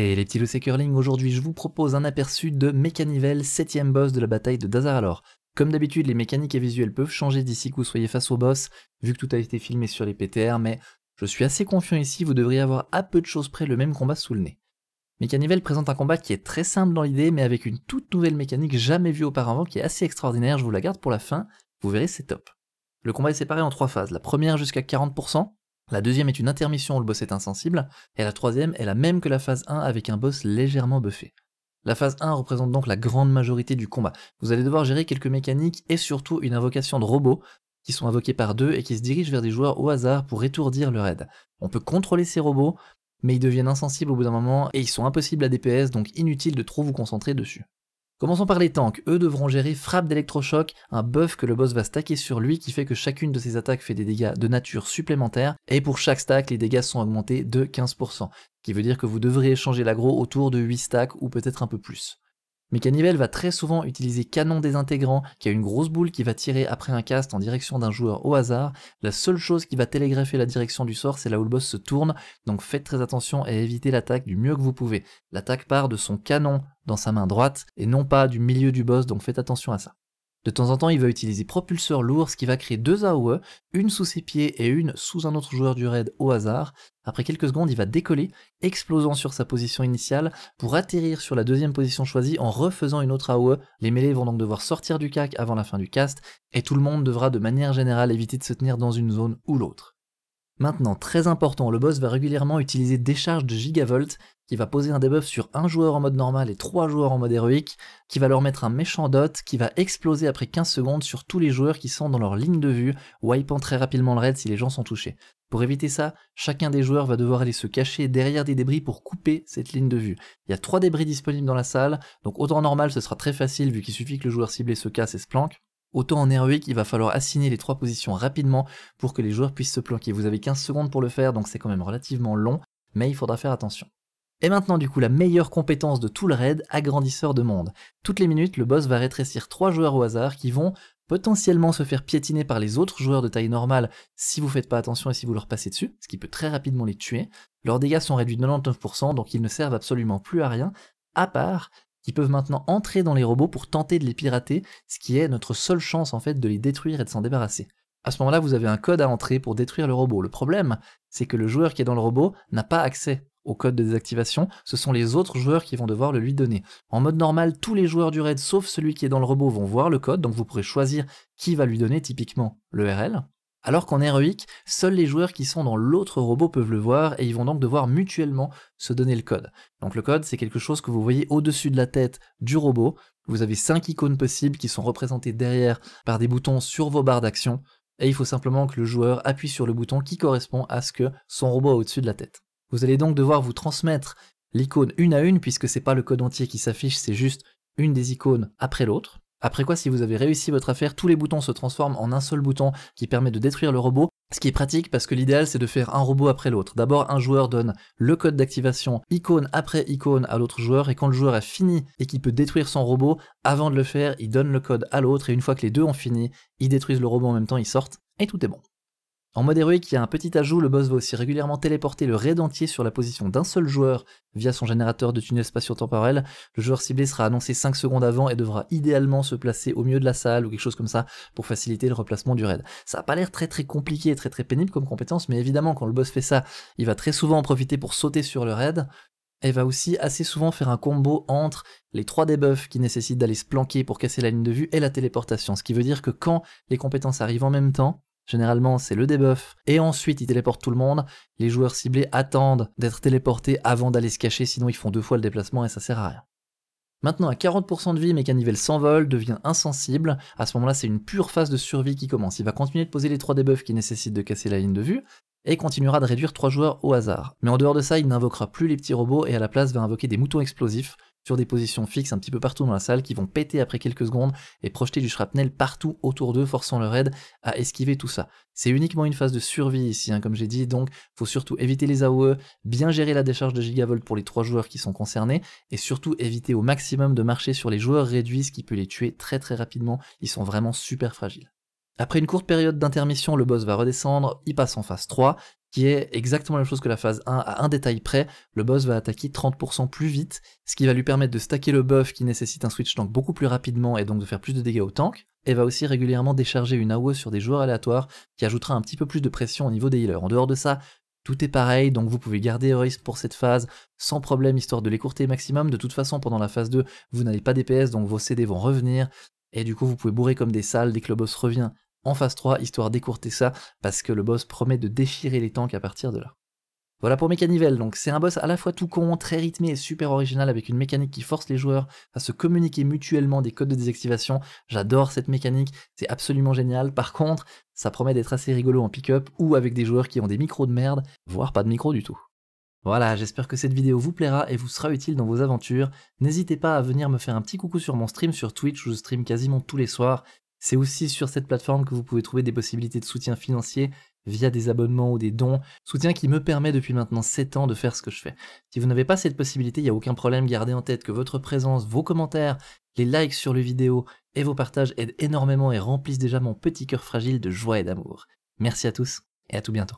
Et les petits loups curling, aujourd'hui je vous propose un aperçu de Mécanivel, 7ème boss de la bataille de Dazaralor. Comme d'habitude, les mécaniques et visuels peuvent changer d'ici que vous soyez face au boss, vu que tout a été filmé sur les PTR, mais je suis assez confiant ici, vous devriez avoir à peu de choses près le même combat sous le nez. Mécanivel présente un combat qui est très simple dans l'idée, mais avec une toute nouvelle mécanique jamais vue auparavant qui est assez extraordinaire, je vous la garde pour la fin, vous verrez c'est top. Le combat est séparé en trois phases, la première jusqu'à 40%, la deuxième est une intermission où le boss est insensible, et la troisième est la même que la phase 1 avec un boss légèrement buffé. La phase 1 représente donc la grande majorité du combat. Vous allez devoir gérer quelques mécaniques et surtout une invocation de robots qui sont invoqués par deux et qui se dirigent vers des joueurs au hasard pour étourdir le raid. On peut contrôler ces robots, mais ils deviennent insensibles au bout d'un moment et ils sont impossibles à DPS donc inutile de trop vous concentrer dessus. Commençons par les tanks, eux devront gérer frappe d'électrochoc, un buff que le boss va stacker sur lui qui fait que chacune de ses attaques fait des dégâts de nature supplémentaire, et pour chaque stack les dégâts sont augmentés de 15%, ce qui veut dire que vous devrez échanger l'aggro autour de 8 stacks ou peut-être un peu plus. Mais canivelle va très souvent utiliser Canon désintégrant, qui a une grosse boule qui va tirer après un cast en direction d'un joueur au hasard. La seule chose qui va télégrapher la direction du sort, c'est là où le boss se tourne, donc faites très attention et évitez l'attaque du mieux que vous pouvez. L'attaque part de son canon dans sa main droite, et non pas du milieu du boss, donc faites attention à ça. De temps en temps, il va utiliser propulseur lourd, ce qui va créer deux AOE, une sous ses pieds et une sous un autre joueur du raid au hasard. Après quelques secondes, il va décoller, explosant sur sa position initiale, pour atterrir sur la deuxième position choisie en refaisant une autre AOE. Les mêlées vont donc devoir sortir du cac avant la fin du cast, et tout le monde devra de manière générale éviter de se tenir dans une zone ou l'autre. Maintenant, très important, le boss va régulièrement utiliser des charges de gigavolt, qui va poser un debuff sur un joueur en mode normal et trois joueurs en mode héroïque, qui va leur mettre un méchant dot, qui va exploser après 15 secondes sur tous les joueurs qui sont dans leur ligne de vue, wipant très rapidement le raid si les gens sont touchés. Pour éviter ça, chacun des joueurs va devoir aller se cacher derrière des débris pour couper cette ligne de vue. Il y a trois débris disponibles dans la salle, donc autant normal ce sera très facile vu qu'il suffit que le joueur ciblé se casse et se planque. Autant en héroïque, il va falloir assigner les trois positions rapidement pour que les joueurs puissent se planquer. Vous avez 15 secondes pour le faire, donc c'est quand même relativement long, mais il faudra faire attention. Et maintenant du coup la meilleure compétence de tout le raid, agrandisseur de monde. Toutes les minutes, le boss va rétrécir trois joueurs au hasard qui vont potentiellement se faire piétiner par les autres joueurs de taille normale si vous faites pas attention et si vous leur passez dessus, ce qui peut très rapidement les tuer. Leurs dégâts sont réduits de 99% donc ils ne servent absolument plus à rien, à part qu'ils peuvent maintenant entrer dans les robots pour tenter de les pirater, ce qui est notre seule chance en fait de les détruire et de s'en débarrasser. À ce moment-là, vous avez un code à entrer pour détruire le robot. Le problème, c'est que le joueur qui est dans le robot n'a pas accès au code de désactivation, ce sont les autres joueurs qui vont devoir le lui donner. En mode normal, tous les joueurs du raid, sauf celui qui est dans le robot, vont voir le code, donc vous pourrez choisir qui va lui donner typiquement le RL. Alors qu'en héroïque, seuls les joueurs qui sont dans l'autre robot peuvent le voir et ils vont donc devoir mutuellement se donner le code. Donc le code, c'est quelque chose que vous voyez au-dessus de la tête du robot. Vous avez cinq icônes possibles qui sont représentées derrière par des boutons sur vos barres d'action et il faut simplement que le joueur appuie sur le bouton qui correspond à ce que son robot a au-dessus de la tête. Vous allez donc devoir vous transmettre l'icône une à une, puisque c'est pas le code entier qui s'affiche, c'est juste une des icônes après l'autre. Après quoi, si vous avez réussi votre affaire, tous les boutons se transforment en un seul bouton qui permet de détruire le robot, ce qui est pratique parce que l'idéal c'est de faire un robot après l'autre. D'abord, un joueur donne le code d'activation icône après icône à l'autre joueur, et quand le joueur a fini et qu'il peut détruire son robot, avant de le faire, il donne le code à l'autre, et une fois que les deux ont fini, ils détruisent le robot en même temps, ils sortent, et tout est bon. En mode héroïque, il y a un petit ajout, le boss va aussi régulièrement téléporter le raid entier sur la position d'un seul joueur via son générateur de tunnel spatio temporel Le joueur ciblé sera annoncé 5 secondes avant et devra idéalement se placer au milieu de la salle ou quelque chose comme ça pour faciliter le replacement du raid. Ça a pas l'air très très compliqué et très très pénible comme compétence, mais évidemment quand le boss fait ça, il va très souvent en profiter pour sauter sur le raid, et va aussi assez souvent faire un combo entre les trois debuffs qui nécessitent d'aller se planquer pour casser la ligne de vue et la téléportation, ce qui veut dire que quand les compétences arrivent en même temps, Généralement, c'est le debuff, et ensuite il téléporte tout le monde. Les joueurs ciblés attendent d'être téléportés avant d'aller se cacher, sinon ils font deux fois le déplacement et ça sert à rien. Maintenant, à 40% de vie, Mechanivel s'envole, devient insensible. À ce moment-là, c'est une pure phase de survie qui commence. Il va continuer de poser les trois debuffs qui nécessitent de casser la ligne de vue, et continuera de réduire trois joueurs au hasard. Mais en dehors de ça, il n'invoquera plus les petits robots et à la place va invoquer des moutons explosifs sur des positions fixes un petit peu partout dans la salle qui vont péter après quelques secondes et projeter du shrapnel partout autour d'eux, forçant le raid à esquiver tout ça. C'est uniquement une phase de survie ici, hein, comme j'ai dit, donc faut surtout éviter les AOE, bien gérer la décharge de gigavolt pour les trois joueurs qui sont concernés, et surtout éviter au maximum de marcher sur les joueurs réduits, ce qui peut les tuer très très rapidement, ils sont vraiment super fragiles. Après une courte période d'intermission, le boss va redescendre, il passe en phase 3, qui est exactement la même chose que la phase 1 à un détail près, le boss va attaquer 30% plus vite, ce qui va lui permettre de stacker le buff qui nécessite un switch tank beaucoup plus rapidement et donc de faire plus de dégâts au tank, et va aussi régulièrement décharger une AOE sur des joueurs aléatoires qui ajoutera un petit peu plus de pression au niveau des healers. En dehors de ça, tout est pareil, donc vous pouvez garder Heroism pour cette phase sans problème, histoire de l'écourter maximum. De toute façon, pendant la phase 2, vous n'avez pas DPS, donc vos CD vont revenir, et du coup vous pouvez bourrer comme des salles dès que le boss revient en phase 3, histoire d'écourter ça, parce que le boss promet de déchirer les tanks à partir de là. Voilà pour Mécanivelle, donc c'est un boss à la fois tout con, très rythmé et super original avec une mécanique qui force les joueurs à se communiquer mutuellement des codes de désactivation. J'adore cette mécanique, c'est absolument génial. Par contre, ça promet d'être assez rigolo en pick-up ou avec des joueurs qui ont des micros de merde, voire pas de micro du tout. Voilà, j'espère que cette vidéo vous plaira et vous sera utile dans vos aventures. N'hésitez pas à venir me faire un petit coucou sur mon stream sur Twitch où je stream quasiment tous les soirs. C'est aussi sur cette plateforme que vous pouvez trouver des possibilités de soutien financier via des abonnements ou des dons, soutien qui me permet depuis maintenant 7 ans de faire ce que je fais. Si vous n'avez pas cette possibilité, il n'y a aucun problème, gardez en tête que votre présence, vos commentaires, les likes sur les vidéos et vos partages aident énormément et remplissent déjà mon petit cœur fragile de joie et d'amour. Merci à tous et à tout bientôt.